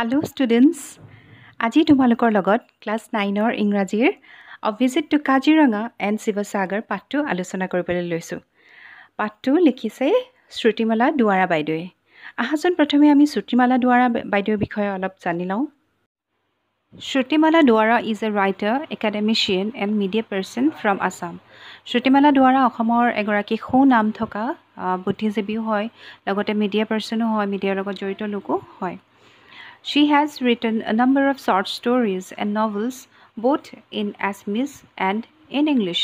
Hello' students আজি তোমালোকৰ লগত ক্লাছ নাইনৰ ইংৰাজীৰ a visit to Kaziranga and Sivasagar পাঠটো আলোচনা কৰিবলৈ লৈছোঁ পাঠটো লিখিছে শ্ৰুতিমালা দুৱাৰা বাইদেৱে আহাচোন প্ৰথমে আমি শ্ৰুতিমালা দুৱাৰা বাইদেউৰ বিষয়ে অলপ জানি লওঁ Shrutimala Duara is a writer academician and media person from Assam Shrutimala Duara অসমৰ এগৰাকী সু নাম থকা বুদ্ধিজীৱীও হয় লগতে মিডিয়া পাৰ্চনো হয় মিডিয়াৰ লগত জড়িত লোকো হয় She has written a number of short stories and novels both in Assamese and in English.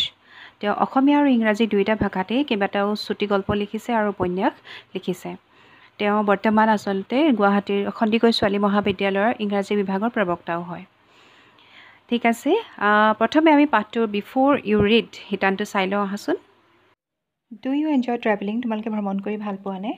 তেওঁ অসমীয়া আৰু ইংৰাজী দুয়োটা ভাষাতেই কেইবাটাও চুটি গল্প লিখিছে আৰু উপন্যাস লিখিছে তেওঁ বৰ্তমান আচলতে গুৱাহাটীৰ খণ্ডিকৈ ছোৱালী মহাবিদ্যালয়ৰ ইংৰাজী বিভাগৰ প্ৰবক্তাও হয় ঠিক আছে প্ৰথমে আমি পাঠটোৰ বিফ'ৰ ইউ ৰিড শিতানটো চাই লওঁ আহাচোন ডু ইউ এনজয় ট্ৰেভেলিং তোমালোকে ভ্ৰমণ কৰি ভাল পোৱানে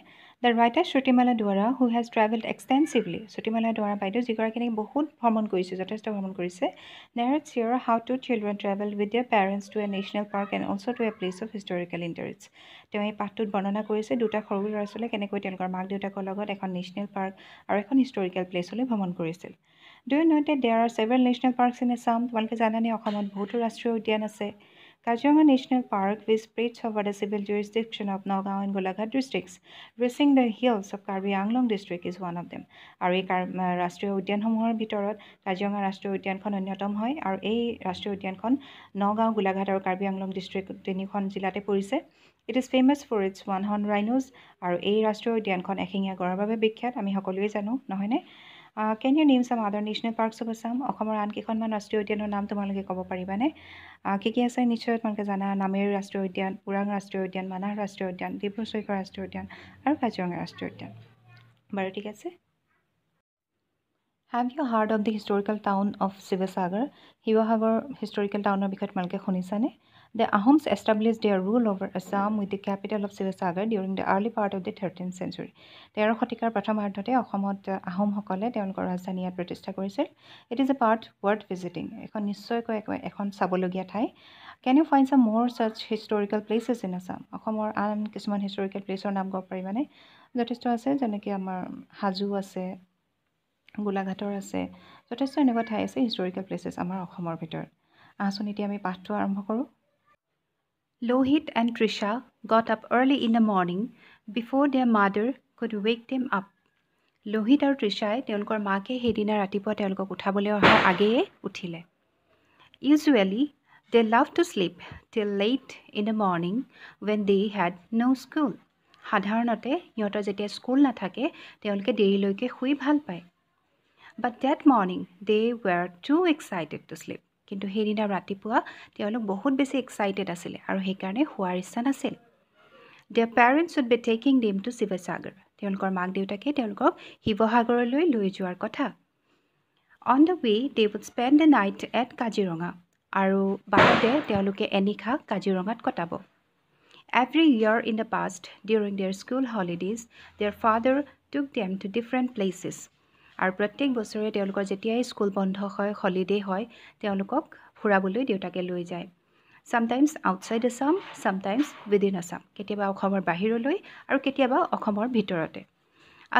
the writer Shrutimala Duara who has travelled extensively Shrutimala Duara বাইদেউ যিগৰাকী নেকি বহুত ভ্ৰমণ কৰিছে যথেষ্ট ভ্ৰমণ কৰিছে নেৰ চিয়ৰ how two children travel with their parents to a national park and also' to a place of historical interest তেওঁ এই পাঠটোত বৰ্ণনা কৰিছে দুটা সৰু ল'ৰা ছোৱালীয়ে কেনেকৈ তেওঁলোকৰ মাক দেউতাকৰ লগত এখন নেশ্যনেল পাৰ্ক আৰু এখন হিষ্টৰিকেল প্লেচলৈ ভ্ৰমণ কৰিছিল দুয়ো নৈতে there are several national parks in Assam তোমালোকে জানানে অসমত বহুতো ৰাষ্ট্ৰীয় উদ্যান আছে Kajanga National Park, which spreads over the civil jurisdiction of Nagao and Golaghat districts, racing the hills of Karbi Anglong district, is one of them. Ari Rastro Udian Homor Bitorot, Kajanga Rastro Udian Kon and Yotom Hoi, or A Rastro Udian Kon, Nagao Gulaghat or Karbi Anglong district, Denikon Zilate Purise. It is famous for its one horn rhinos, or A Rastro Udian Kon Akinga Gorababe Bikat, Ami Hokolizano, Nohene. Can you name some other national park চব চাম অসমৰ আন কেইখনমান ৰাষ্ট্ৰীয় উদ্যানৰ নাম তোমালোকে ক'ব পাৰিবানে কি কি আছে নিশ্চয় তোমালোকে জানা নামেৰি ৰাষ্ট্ৰীয় উদ্যান ওৰাং ৰাষ্ট্ৰীয় উদ্যান মানাহ ৰাষ্ট্ৰীয় উদ্যান ডিব্ৰু চৈখোৱা ৰাষ্ট্ৰীয় উদ্যান আৰু কাজিৰঙা ৰাষ্ট্ৰীয় উদ্যান বাৰু ঠিক আছে have you heard of the historical town of Sivasagar Sivasagar historical টাউনৰ বিষয়ে তোমালোকে শুনিছানে the Ahoms establish their rule over Assam with the capital of Sivasagar during the early part of the thirteen century তেৰ শতিকাৰ প্ৰথমাৰ্ধতে অসমত আহোমসকলে তেওঁলোকৰ ৰাজধানী ইয়াত প্ৰতিষ্ঠা কৰিছিল it is a part world visiting এখন নিশ্চয়কৈ এখন চাবলগীয়া ঠাই কেন U find some more such historical places in Assam অসমৰ আন কিছুমান হিষ্টৰিকেল প্লেচৰ নাম ক'ব পাৰিবানে যথেষ্ট আছে যেনেকৈ আমাৰ হাজো আছে গোলাঘাটৰ আছে যথেষ্ট এনেকুৱা ঠাই আছে হিষ্টৰিকেল প্লেচেছ আমাৰ অসমৰ ভিতৰত আহচোন এতিয়া আমি পাঠটো আৰম্ভ কৰোঁ Lohit and Trisha got up early in the morning before they mother could wake them up Lohit আৰু ত্ৰিশাই তেওঁলোকৰ মাকে সেইদিনা ৰাতিপুৱা তেওঁলোকক উঠাবলৈ অহাৰ আগেয়ে উঠিলে usually they love to sleep till late in the morning when they had no' school সাধাৰণতে সিহঁতৰ যেতিয়া স্কুল নাথাকে তেওঁলোকে দেৰিলৈকে শুই ভাল পায় but that morning they were too excited to sleep কিন্তু সেইদিনা ৰাতিপুৱা তেওঁলোক বহুত বেছি এক্সাইটেড আছিলে আৰু সেইকাৰণে শোৱাৰ ইচ্ছা নাছিল the parents should be taking them to Sivasagar তেওঁলোকৰ মাক দেউতাকে তেওঁলোকক শিৱসাগৰলৈ লৈ যোৱাৰ কথা on the way they would spend the night at Kaziranga আৰু বাদে তেওঁলোকে এনিশা কাজিৰঙাত কটাব every year in the past during their school holidays their father took them to different places আৰু প্ৰত্যেক বছৰে তেওঁলোকৰ যেতিয়াই স্কুল বন্ধ হয় হলিডে হয় তেওঁলোকক ফুৰাবলৈ দেউতাকে লৈ যায় sometimes outside Assam sometimes within Assam কেতিয়াবা অসমৰ বাহিৰলৈ আৰু কেতিয়াবা অসমৰ ভিতৰতে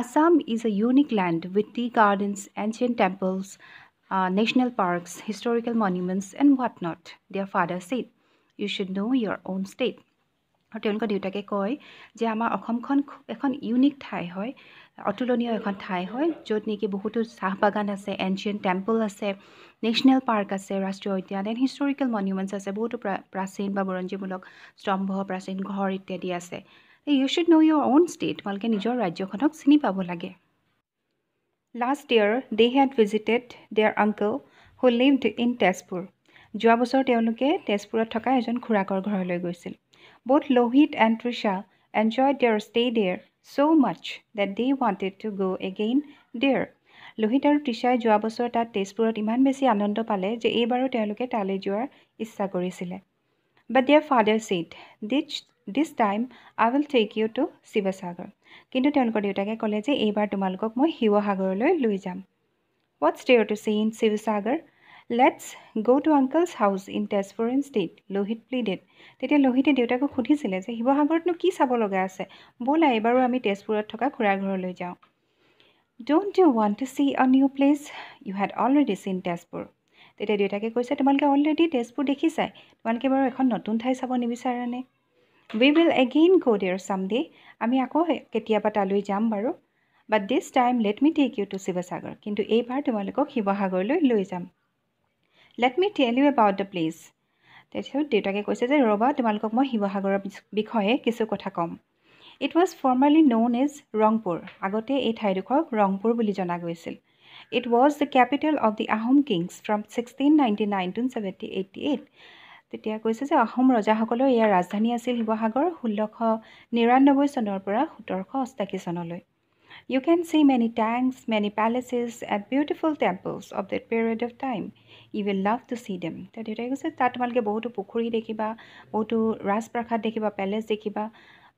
Assam is a unique land with tea gardens ancient temples national parks historical monuments and what not their father state you should know' your own state আৰু তেওঁলোকৰ দেউতাকে কয় যে আমাৰ অসমখন খুব এখন ইউনিক ঠাই হয় অতুলনীয় এখন ঠাই হয় য'ত নেকি বহুতো চাহ বাগান আছে এনচিয়েণ্ট টেম্পল আছে নেশ্যনেল পাৰ্ক আছে ৰাষ্ট্ৰীয় উদ্যান এণ্ড হিষ্টৰিকেল মনুমেণ্টছ আছে বহুতো প্ৰা প্ৰাচীন বা বুৰঞ্জীমূলক স্তম্ভ প্ৰাচীন ঘৰ ইত্যাদি আছে you should know' your own state তোমালোকে নিজৰ ৰাজ্যখনক চিনি পাব লাগে last year they had visited their uncle who lived in Tezpur যোৱা বছৰ তেওঁলোকে তেজপুৰত থকা এজন খুৰাকৰ ঘৰলৈ গৈছিল বহুত Lohit and Trisha enjoy their stay there so much that they wanted to go again there Lohit আৰু ত্ৰিশাই যোৱা বছৰ তাত তেজপুৰত ইমান বেছি আনন্দ পালে যে এইবাৰো তেওঁলোকে তালৈ যোৱাৰ ইচ্ছা কৰিছিলে but their father said this this time I will take you to Sivasagar কিন্তু তেওঁলোকৰ দেউতাকে ক'লে যে এইবাৰ তোমালোকক মই শিৱসাগৰলৈ লৈ যাম what's there to see in Sivasagar let's go' to uncle's house in Tezpur instead Lohit pleaded তেতিয়া লোহিতে দেউতাকক সুধিছিলে যে শিৱসাগৰতনো কি চাব লগা আছে ব'লা এইবাৰো আমি তেজপুৰত থকা খুৰাঘৰলৈ যাওঁ don't you want to see a new place you had already seen Tezpur তেতিয়া দেউতাকে কৈছে তোমালোকে অলৰেডি তেজপুৰ দেখিছাই তোমালোকে বাৰু এখন নতুন ঠাই চাব নিবিচাৰানে we will again go' there some day আমি আকৌ কেতিয়াবা তালৈ যাম বাৰু but this time let me take you to Sivasagar কিন্তু এইবাৰ তোমালোকক শিৱসাগৰলৈ লৈ যাম let me tell you about the place তাৰপিছত দেউতাকে কৈছে যে ৰ'বা তোমালোকক মই শিৱসাগৰৰ বিষয়ে কিছু কথা ক'ম it was formerly known as Rangpur আগতে এই ঠাইডোখৰক ৰংপুৰ বুলি জনা গৈছিল it was the capital of the Ahom kings from sixteen ninety nine to seventy eighty eight তেতিয়া কৈছে যে আহোম ৰজাসকলৰ ইয়াৰ ৰাজধানী আছিল শিৱসাগৰ ষোল্লশ নিৰান্নব্বৈ চনৰ পৰা সোতৰশ অষ্টাশী চনলৈ You can see many tanks, many palaces, and beautiful temples of that period of time. You will love to see them. তো দেউতাই কৈছে তাত তোমালোকে বহুতো পুখুৰী দেখিবা বহুতো ৰাজপ্ৰাসাদ দেখিবা পেলেচ দেখিবা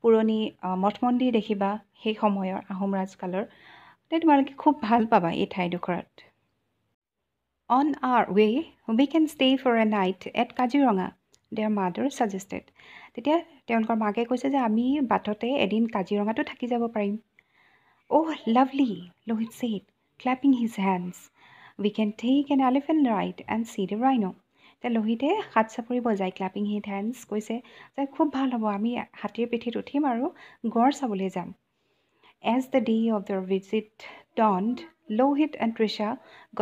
পুৰণি মঠ মন্দিৰ দেখিবা সেই সময়ৰ আহোম ৰাজকালৰ তে তোমালোকে খুব ভাল পাবা এই ঠাইডোখৰত on our way we can stay for a night at Kaziranga their mother suggested তেতিয়া তেওঁলোকৰ মাকে কৈছে যে আমি বাটতে এদিন কাজিৰঙাটো থাকি যাব পাৰিম Oh, lovely, Lohit said, clapping his hands. We can take an elephant ride and see the rhino. তে লোহিতে হাত চাপৰি বজাই ক্লাপিং হিট হেণ্ডছ কৈছে যে খুব ভাল হ'ব আমি হাতীৰ পিঠিত উঠিম আৰু গড় চাবলৈ যাম as the day of the visit dawned Lohit and Trisha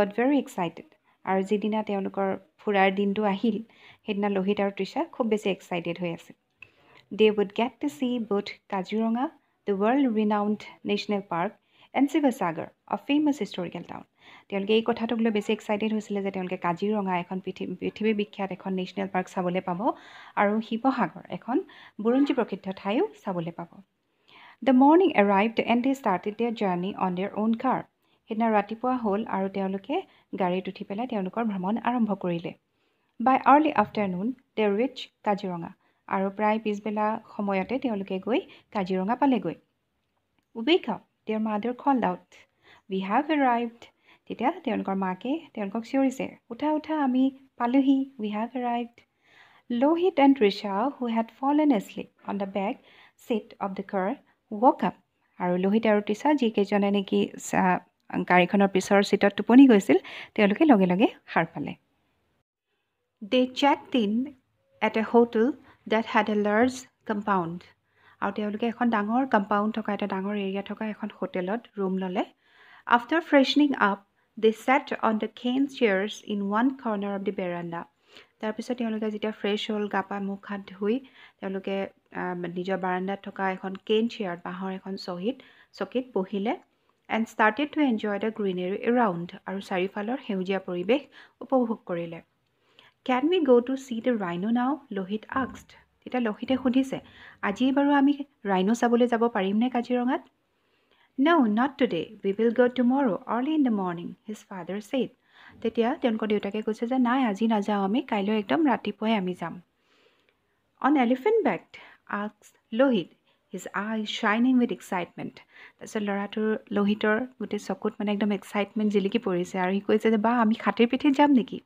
got very excited আৰু যিদিনা তেওঁলোকৰ ফুৰাৰ দিনটো আহিল সেইদিনা লোহিত আৰু ট্ৰিছা খুব বেছি এক্সাইটেড হৈ আছে they would get to see both Kaziranga the world renowned national park and Sivasagar a famous historical town তেওঁলোকে এই কথাটোক লৈ বেছি এক্সাইটেড হৈছিলে যে তেওঁলোকে কাজিৰঙা এখন পৃথিৱী পৃথিৱী বিখ্যাত এখন নেশ্যনেল পাৰ্ক চাবলৈ পাব আৰু শিৱসাগৰ এখন বুৰঞ্জী প্ৰসিদ্ধ ঠাইও চাবলৈ পাব the morning arrived and they started their journey on their own car সেইদিনা ৰাতিপুৱা হ'ল আৰু তেওঁলোকে গাড়ীত উঠি পেলাই তেওঁলোকৰ ভ্ৰমণ আৰম্ভ কৰিলে by early afternoon they reach Kaziranga আৰু প্ৰায় পিছবেলা সময়তে তেওঁলোকে গৈ কাজিৰঙা পালেগৈ উবেক তেওঁৰ মা দেউৰ খল আউট উই হেভ এৰাইভড তেতিয়া তেওঁলোকৰ মাকে তেওঁলোকক চিঞৰিছে উঠা উঠা আমি পালোহি we have arrived Lohit and Trisha who had fallen asleep on the back seat of the car woke up আৰু লোহিত আৰু টিচা যিকেইজনে নেকি গাড়ীখনৰ পিছৰ ছিটত টোপনি গৈছিল তেওঁলোকে লগে লগে সাৰ পালে they check in at a hotel that had a large compound আৰু তেওঁলোকে এখন ডাঙৰ কম্পাউণ্ড থকা এটা ডাঙৰ এৰিয়া থকা এখন হোটেলত ৰুম ল'লে after freshening up they sat on the cane chairs in one corner of the veranda তাৰপিছত তেওঁলোকে যেতিয়া ফ্ৰেছ হ'ল গা পা মুখ হাত ধুই তেওঁলোকে নিজৰ বাৰাণ্ডাত থকা এখন কেন চেয়াৰ বাঁহৰ এখন চহীত চকীত বহিলে and started to enjoy the greenery around আৰু চাৰিওফালৰ সেউজীয়া পৰিৱেশ উপভোগ কৰিলে কেন উই গ' টু চি দ্য ৰাইনো নাও লোহিত আক্সড তেতিয়া লোহিতে সুধিছে আজিয়ে বাৰু আমি ৰাইনো চাবলৈ যাব পাৰিমনে কাজিৰঙাত no not today we will go' tomorrow' early in the morning his father said তেতিয়া তেওঁলোকৰ দেউতাকে কৈছে যে নাই আজি নাযাওঁ আমি কাইলৈ একদম ৰাতিপুৱাই আমি যাম অন এলিফেণ্ট বেগড আক্স লোহিত হিজ আই শ্বাইনিং উইথ এক্সাইটমেণ্ট তাৰপিছত ল'ৰাটোৰ লোহিতৰ গোটেই চকুত মানে একদম এক্সাইটমেণ্ট জিলিকি পৰিছে আৰু সি কৈছে যে বা আমি খাতিৰ পিঠিত যাম নেকি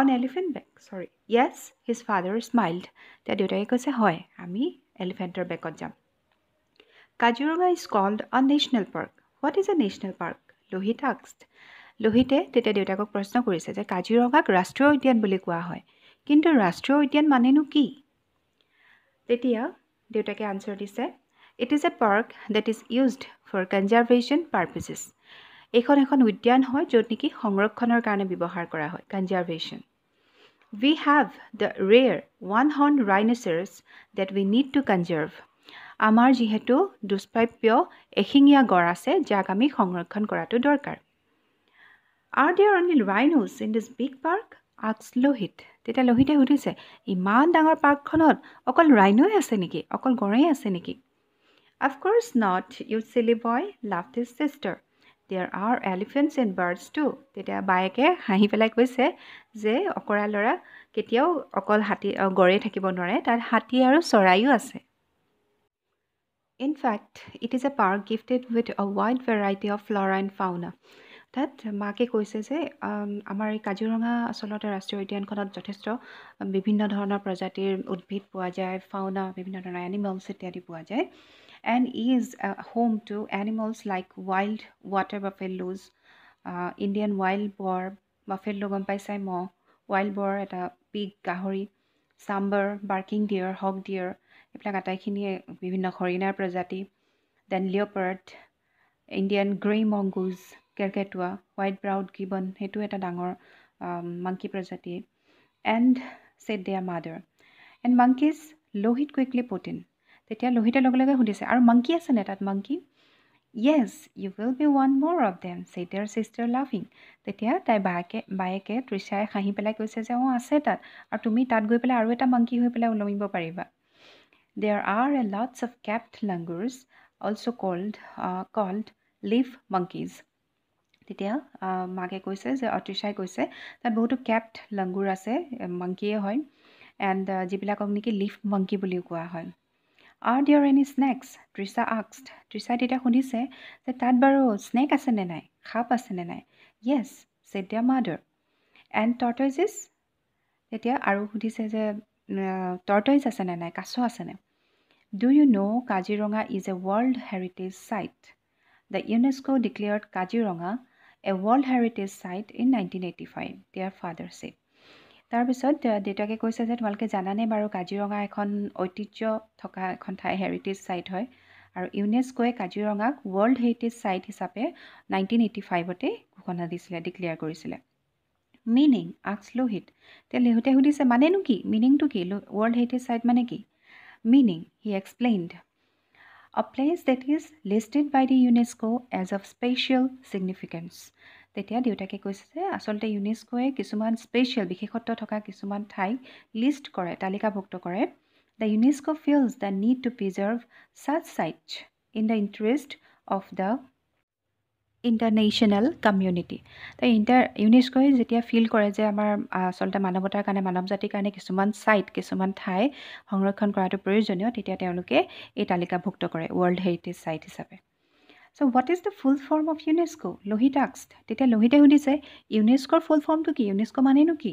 অন এলিফেণ্ট বেগ চৰি য়েছ হিজ ফাদাৰ স্মাইল্ড তেতিয়া দেউতাকে কৈছে হয় আমি এলিফেণ্টৰ বেগত যাম Kaziranga is called a national park what is a national park Lohit আক্সড লোহিতে তেতিয়া দেউতাকক প্ৰশ্ন কৰিছে যে কাজিৰঙাক ৰাষ্ট্ৰীয় উদ্যান বুলি কোৱা হয় কিন্তু ৰাষ্ট্ৰীয় উদ্যান মানেনো কি তেতিয়া দেউতাকে আনচাৰ দিছে it is a park that is used for conservation purposes এইখন এখন উদ্যান হয় য'ত নেকি সংৰক্ষণৰ কাৰণে ব্যৱহাৰ কৰা হয় conservation we have the rare one horn rhinoceros that we need to conserve আমাৰ যিহেতু দুষ্প্ৰাপ্য এশিঙীয়া গঁড় আছে যাক আমি সংৰক্ষণ কৰাটো দৰকাৰ are they are only rhinos in this big park আক্স লোহিত তেতিয়া লোহিতে সুধিছে ইমান ডাঙৰ পাৰ্কখনত অকল ৰাইনোৱে আছে নেকি অকল গড়েই আছে নেকি of course not you silly boy laughed this sister there are elephants and birds too তেতিয়া বায়েকে হাঁহি পেলাই কৈছে যে অকৰা ল'ৰা কেতিয়াও অকল হাতী গড়ে থাকিব নোৱাৰে তাত হাতী আৰু চৰাইও আছে in fact it is a park gifted with a wide variety of flora and fauna তাত মাকে কৈছে যে আমাৰ এই কাজিৰঙা আচলতে ৰাষ্ট্ৰীয় উদ্যানখনত যথেষ্ট বিভিন্ন ধৰণৰ প্ৰজাতিৰ উদ্ভিদ পোৱা যায় ফাউনা বিভিন্ন ধৰণৰ এনিমেলছ ইত্যাদি পোৱা যায় and is a home to animals like wild water buffaloes, uh, Indian wild boar, buffalo gompaisai mo, wild boar at a pig gahori, sambar, barking deer, hog deer, horiner prajati, then leopard, Indian grey mongoose, kerketua, white browed gibbon, hetu eta dangor, um, monkey prajati, and said their mother. And monkeys low heat quickly put in. তেতিয়া লোহিতে লগে লগে সুধিছে আৰু monkey আছেনে তাত monkey yes you will be one more of them say their sister laughing তেতিয়া তাইৰ বায়েকে বায়েকে তৃষাই হাঁহি পেলাই কৈছে যে অঁ আছে তাত আৰু তুমি তাত গৈ পেলাই আৰু এটা মাংকি হৈ পেলাই ওলমিব পাৰিবা there are a lots of capped language also' called called leaf monkeys তেতিয়া uh, মাকে কৈছে যে অতিশাই কৈছে তাত বহুতো কেপ্ট লাংগুৰ আছে মাংকিয়ে হয় এণ্ড uh, যিবিলাকক নেকি লিভ মাংকি বুলিও কোৱা হয় are there any snakes Trisha আক্স ত্ৰিছাই তেতিয়া সুধিছে যে তাত বাৰু স্নেক আছেনে নাই সাপ আছেনে নাই yes said their mother and tortoises তেতিয়া আৰু সুধিছে যে টৰ্টইজ আছেনে নাই কাছ আছেনে do you know' Kaziranga is a world heritage site the UNESCO' declared Kaziranga a world heritage site in nineteen eighty five their father said তাৰপিছত দেউতাকে কৈছে যে তোমালোকে জানানে বাৰু কাজিৰঙা এখন ঐতিহ্য থকা এখন ঠাই হেৰিটেজ ছাইট হয় আৰু ইউনেস্কোৱে কাজিৰঙাক ৱৰ্ল্ড হেৰিটেজ ছাইট হিচাপে নাইনটিন এইটি ফাইভতে ঘোষণা দিছিলে ডিক্লেয়াৰ কৰিছিলে মিনিং আক্স লোহিত তেওঁ লিহুতে সুধিছে মানেনো কি মিনিংটো কি ৱৰ্ল্ড হেৰিটেজ ছাইট মানে কি meaning he explained a place that is listed by the UNESCO as of special significance তেতিয়া দেউতাকে কৈছে যে আচলতে ইউনেস্কোৱে কিছুমান স্পেচিয়েল বিশেষত্ব থকা কিছুমান ঠাইক লিষ্ট কৰে তালিকাভুক্ত কৰে the UNESCO' feels the need to preserve such site in the interest of the international community ইণ্টাৰ ইউনেস্কোৱে যেতিয়া ফিল কৰে যে আমাৰ আচলতে মানৱতাৰ কাৰণে মানৱ জাতিৰ কাৰণে কিছুমান ছাইট কিছুমান ঠাই সংৰক্ষণ কৰাটো প্ৰয়োজনীয় তেতিয়া তেওঁলোকে এই তালিকাভুক্ত কৰে ৱৰ্ল্ড হেৰিটেজ ছাইট হিচাপে so' what is the full form of UNESCO Lohit আক্সট তেতিয়া লোহিতে সুধিছে ইউনেস্কোৰ ফুল ফৰ্মটো কি ইউনেস্কো মানেনো কি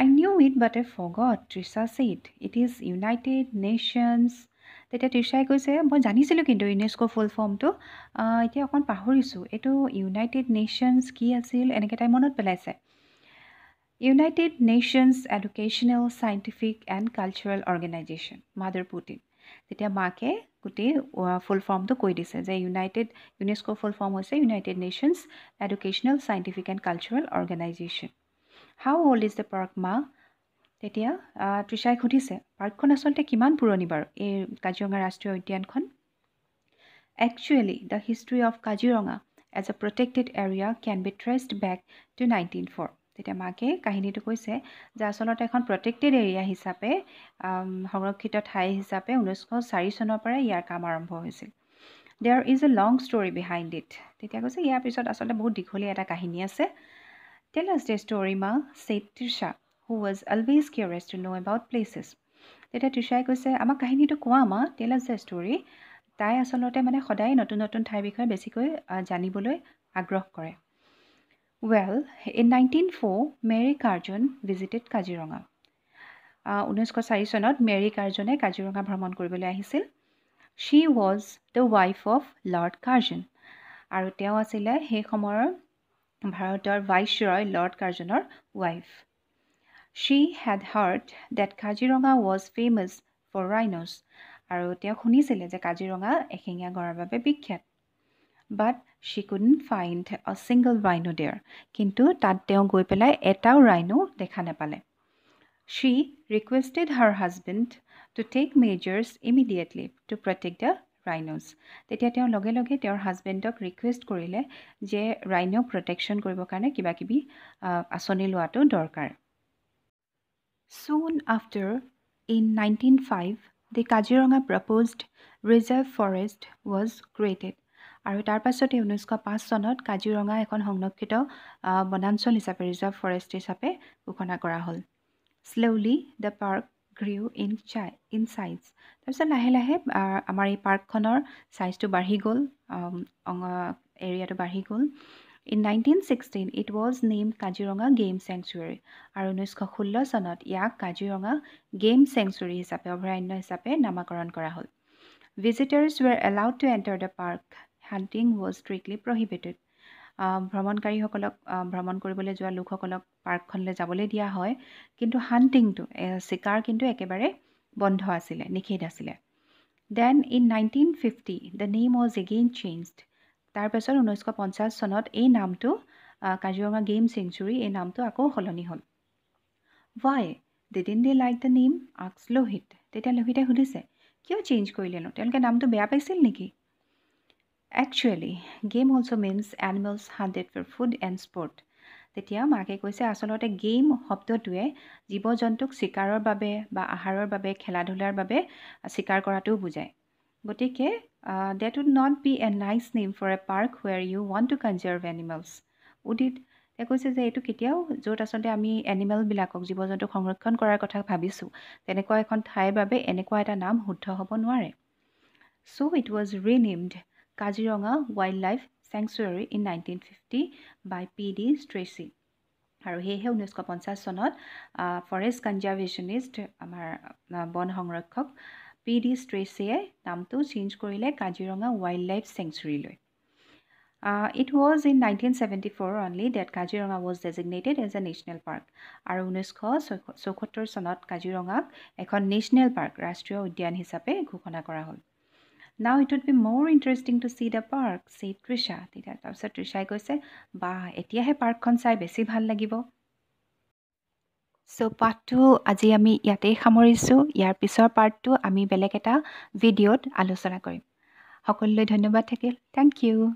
I knew it but I forgot Trisha said it is united nations তেতিয়া ত্ৰিছাই কৈছে মই জানিছিলোঁ কিন্তু ইউনেস্কোৰ ফুল ফৰ্মটো এতিয়া অকণ পাহৰিছোঁ এইটো ইউনাইটেড নেশ্যনছ কি আছিল এনেকৈ তাই মনত পেলাইছে united nations educational scientific and cultural organization mother put in তেতিয়া মাকে গোটেই ফুল ফৰ্মটো কৈ দিছে যে ইউনাইটেড ইউনেস্ক' ফুল ফৰ্ম হৈছে united nations educational scientific and cultural organization how old is the park মা তেতিয়া তৃষাই সুধিছে পাৰ্কখন আচলতে কিমান পুৰণি বাৰু এই কাজিৰঙা ৰাষ্ট্ৰীয় উদ্যানখন actually the history of Kaziranga as a protected area can be traced back to nineteen four তেতিয়া মাকে কাহিনীটো কৈছে যে আচলতে এখন প্ৰটেক্টেড এৰিয়া হিচাপে সংৰক্ষিত ঠাই হিচাপে ঊনৈছশ চাৰি চনৰ পৰাই ইয়াৰ কাম আৰম্ভ হৈছিল there is a long story behind it তেতিয়া কৈছে ইয়াৰ পিছত আচলতে বহুত দীঘলীয়া এটা কাহিনী আছে টেলাছ দে ষ্ট'ৰী মা said Trisha who was always curious to know' about places তেতিয়া ত্ৰিষাই কৈছে আমাক কাহিনীটো কোৱা মা টেলাছ দ্য ষ্ট'ৰী তাই আচলতে মানে সদায় নতুন নতুন ঠাইৰ বিষয়ে বেছিকৈ জানিবলৈ আগ্ৰহ কৰে well in nineteen four Mary Curzon visited Kaziranga ঊনৈছশ চাৰি চনত মেৰী কাৰ্জুনে কাজিৰঙা ভ্ৰমণ কৰিবলৈ আহিছিল she was the wife of Lord Curzon আৰু তেওঁ আছিলে সেই সময়ৰ ভাৰতৰ ভাইচ ৰয় লৰ্ড কাৰ্জুনৰ wife she had heard that Kaziranga was famous for rhinos আৰু তেওঁ শুনিছিলে যে কাজিৰঙা এশিঙীয়া গঁড়ৰ বাবে বিখ্যাত but she couldn't find a single rhino there কিন্তু তাত তেওঁ গৈ পেলাই এটাও ৰাইনো দেখা নাপালে she requested her husband to take measures immediately to protect the rhinos তেতিয়া তেওঁ লগে লগে তেওঁৰ হাজবেণ্ডক ৰিকুৱেষ্ট কৰিলে যে ৰাইনক প্ৰটেকশ্যন কৰিবৰ কাৰণে কিবা কিবি আঁচনি লোৱাটো দৰকাৰ soon after in nineteen five the Kaziranga proposed reserve forest was created আৰু তাৰ পাছতে ঊনৈছশ পাঁচ চনত কাজিৰঙা এখন সংৰক্ষিত বনাঞ্চল হিচাপে ৰিজাৰ্ভ ফৰেষ্ট হিচাপে ঘোষণা কৰা হ'ল slowly the park grew in size in size তাৰপিছত লাহে লাহে আমাৰ এই পাৰ্কখনৰ চাইজটো বাঢ়ি গ'ল এৰিয়াটো বাঢ়ি গ'ল in nineteen sixteen it was named Kaziranga game sanctuary আৰু ঊনৈছশ ষোল্ল চনত ইয়াক কাজিৰঙা গেম চেংচুৱেৰী হিচাপে অভয়াৰণ্য হিচাপে নামাকৰণ কৰা হ'ল visitors were allowed to enter the park hunting was strictly prohibited ভ্ৰমণকাৰীসকলক ভ্ৰমণ কৰিবলৈ যোৱা লোকসকলক পাৰ্কখনলৈ যাবলৈ দিয়া হয় কিন্তু হাণ্টিংটো চিকাৰ কিন্তু একেবাৰে বন্ধ আছিলে নিষেধ আছিলে then in nineteen fifty the name was again changed তাৰপিছত ঊনৈছশ পঞ্চাছ চনত এই নামটো কাজিৰঙা গেইম চেংচুৰী এই নামটো আকৌ সলনি হ'ল why didn't they like the name asks Lohit তেতিয়া লোহিতে সুধিছে কিয় চেঞ্জ কৰিলেনো তেওঁলোকে নামটো বেয়া পাইছিল নেকি actually game also' means animals hunted for food and sport তেতিয়া মাকে কৈছে আচলতে গেম শব্দটোৱে জীৱ জন্তুক চিকাৰৰ বাবে বা আহাৰৰ বাবে খেলা ধূলাৰ বাবে চিকাৰ কৰাটোও বুজায় গতিকে that would not be a nice name for a park where you ৱান টু কনজাৰ্ভ এনিমেলছ উদিত তেওঁ কৈছে যে এইটো কেতিয়াও য'ত আচলতে আমি এনিমেলবিলাকক জীৱ জন্তুক সংৰক্ষণ কৰাৰ কথা ভাবিছোঁ তেনেকুৱা এখন ঠাইৰ বাবে এনেকুৱা এটা নাম শুদ্ধ হ'ব নোৱাৰে so' it was renamed Kaziranga wildlife sanctuary in nineteen fifty by P D Stracey আৰু সেয়েহে ঊনৈছশ পঞ্চাছ চনত ফৰেষ্ট কনজাৰ্ভেশ্যনিষ্ট আমাৰ বন সংৰক্ষক পি ডি ষ্ট্ৰেচিয়ে নামটো চেঞ্জ কৰিলে কাজিৰঙা ৱাইল্ড লাইফ চেংচুৰীলৈ it was in nineteen seventy four only that Kaziranga was designated as a national park আৰু ঊনৈছশ চৌসত্তৰ চনত কাজিৰঙাক এখন নেশ্যনেল পাৰ্ক ৰাষ্ট্ৰীয় উদ্যান হিচাপে ঘোষণা কৰা হ'ল now it would be more interesting to see the park see Trisha তেতিয়া তাৰপিছত ত্ৰিষাই কৈছে বা এতিয়াহে পাৰ্কখন চাই বেছি ভাল লাগিব চ' পাৰ্টটো আজি আমি ইয়াতেই সামৰিছোঁ ইয়াৰ পিছৰ পাৰ্টটো আমি বেলেগ এটা ভিডিঅ'ত আলোচনা কৰিম সকলোলৈ ধন্যবাদ থাকিল থেংক ইউ